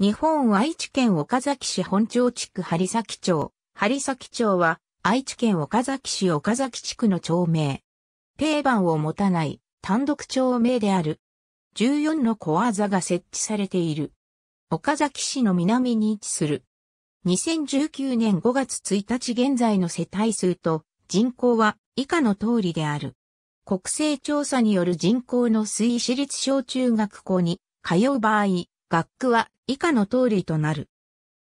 日本愛知県岡崎市本町地区張崎町。張崎町は愛知県岡崎市岡崎地区の町名。定番を持たない単独町名である。14の小技が設置されている。岡崎市の南に位置する。2019年5月1日現在の世帯数と人口は以下の通りである。国勢調査による人口の推移市立小中学校に通う場合、学区は以下の通りとなる。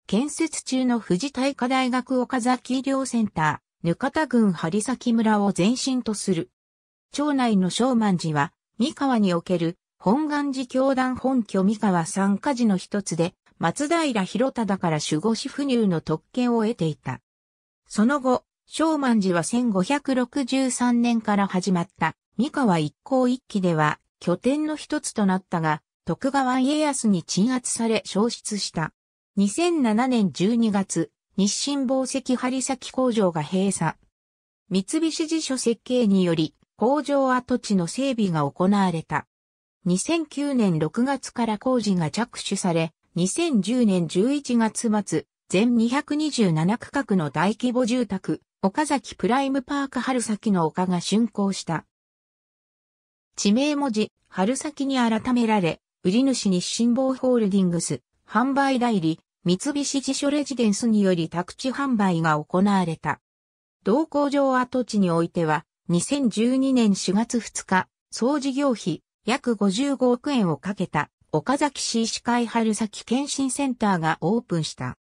建設中の富士大科大学岡崎医療センター、ぬかた郡張崎村を前身とする。町内の正満寺は、三河における本願寺教団本拠三河三家寺の一つで、松平広忠から守護師不入の特権を得ていた。その後、正満寺は1563年から始まった三河一向一揆では拠点の一つとなったが、徳川家康に鎮圧され消失した。2007年12月、日清宝石針先工場が閉鎖。三菱地所設計により、工場跡地の整備が行われた。2009年6月から工事が着手され、2010年11月末、全227区画の大規模住宅、岡崎プライムパーク春先の丘が竣工した。地名文字、春先に改められ、売り主日清坊ホールディングス、販売代理、三菱地所レジデンスにより宅地販売が行われた。同工場跡地においては、2012年4月2日、総事業費約55億円をかけた岡崎市医師会春先検診センターがオープンした。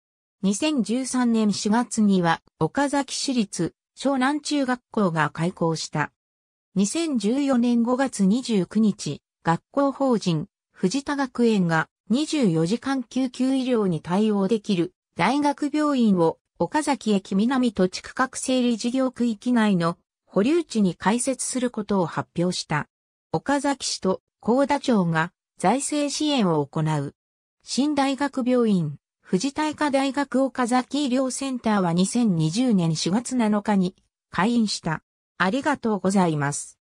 2013年4月には岡崎市立湘南中学校が開校した。2014年5月29日、学校法人藤田学園が24時間救急医療に対応できる大学病院を岡崎駅南土地区画整理事業区域内の保留地に開設することを発表した。岡崎市と高田町が財政支援を行う。新大学病院、藤田医科大学岡崎医療センターは2020年4月7日に開院した。ありがとうございます。